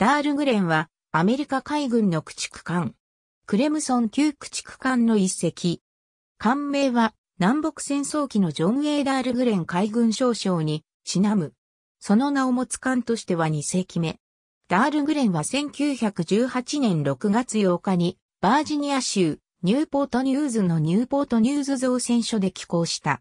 ダールグレンは、アメリカ海軍の駆逐艦。クレムソン級駆逐艦の一隻。艦名は、南北戦争期のジョン・エイダールグレン海軍少将に、ちなむ。その名を持つ艦としては2世紀目。ダールグレンは1918年6月8日に、バージニア州、ニューポートニューズのニューポートニューズ造船所で寄港した。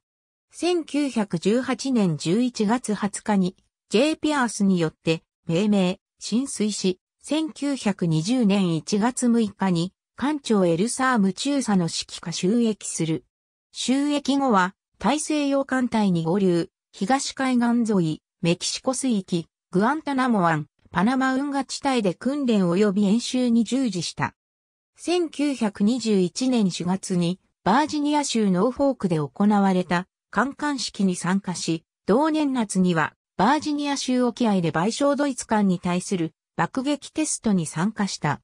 1918年11月20日に、J. ピアースによって、命名、浸水し、1920年1月6日に、艦長エルサーム中佐の指揮下収益する。収益後は、大西洋艦隊に合流、東海岸沿い、メキシコ水域、グアンタナモ湾、パナマ運河地帯で訓練及び演習に従事した。1921年4月に、バージニア州ノーフォークで行われた、観艦式に参加し、同年夏にはバージニア州沖合で賠償ドイツ艦に対する爆撃テストに参加した。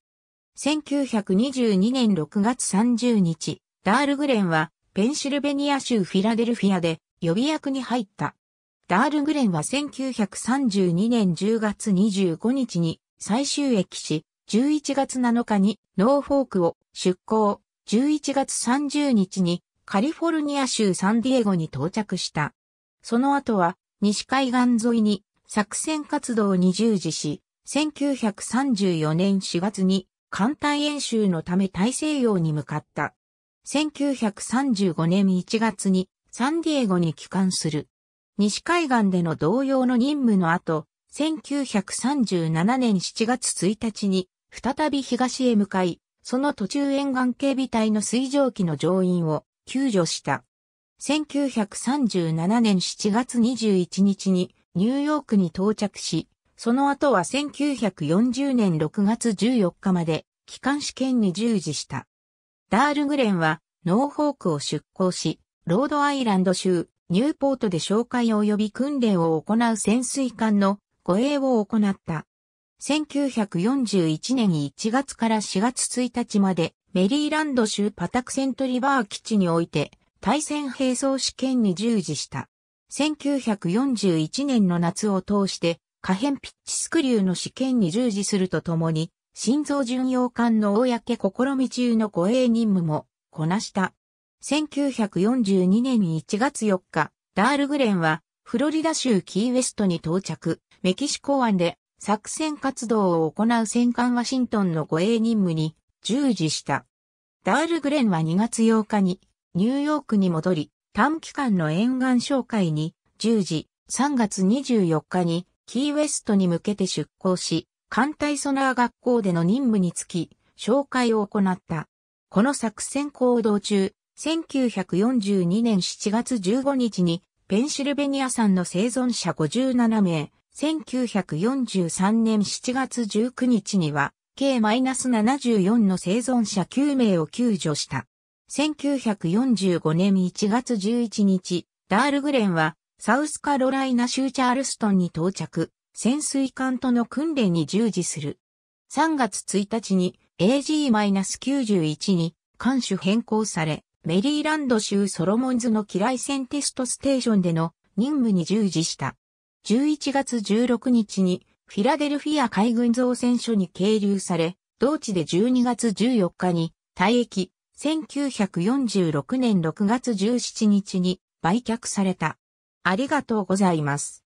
1922年6月30日、ダールグレンはペンシルベニア州フィラデルフィアで予備役に入った。ダールグレンは1932年10月25日に最終駅し、11月7日にノーフォークを出港、11月30日にカリフォルニア州サンディエゴに到着した。その後は西海岸沿いに作戦活動に従事し、1934年4月に艦隊演習のため大西洋に向かった。1935年1月にサンディエゴに帰還する。西海岸での同様の任務の後、1937年7月1日に再び東へ向かい、その途中沿岸警備隊の水蒸気の乗員を救助した。1937年7月21日にニューヨークに到着し、その後は1940年6月14日まで機関試験に従事した。ダールグレンはノーホークを出港し、ロードアイランド州ニューポートで紹介及び訓練を行う潜水艦の護衛を行った。1941年1月から4月1日までメリーランド州パタクセントリバー基地において対戦兵装試験に従事した。1941年の夏を通して可変ピッチスクリューの試験に従事するとともに、心臓巡洋艦の公試み中の護衛任務もこなした。1942年1月4日、ダールグレンはフロリダ州キーウェストに到着、メキシコ湾で作戦活動を行う戦艦ワシントンの護衛任務に従事した。ダールグレンは2月8日にニューヨークに戻り、短期間の沿岸紹介に、10時、3月24日に、キーウェストに向けて出港し、艦隊ソナー学校での任務につき、紹介を行った。この作戦行動中、1942年7月15日に、ペンシルベニア産の生存者57名、1943年7月19日には、計 -74 の生存者9名を救助した。1945年1月11日、ダールグレンは、サウスカロライナ州チャールストンに到着、潜水艦との訓練に従事する。3月1日に AG-91 に艦種変更され、メリーランド州ソロモンズの機雷戦テストステーションでの任務に従事した。11月16日にフィラデルフィア海軍造船所に係留され、同地で12月14日に退役、1946年6月17日に売却された。ありがとうございます。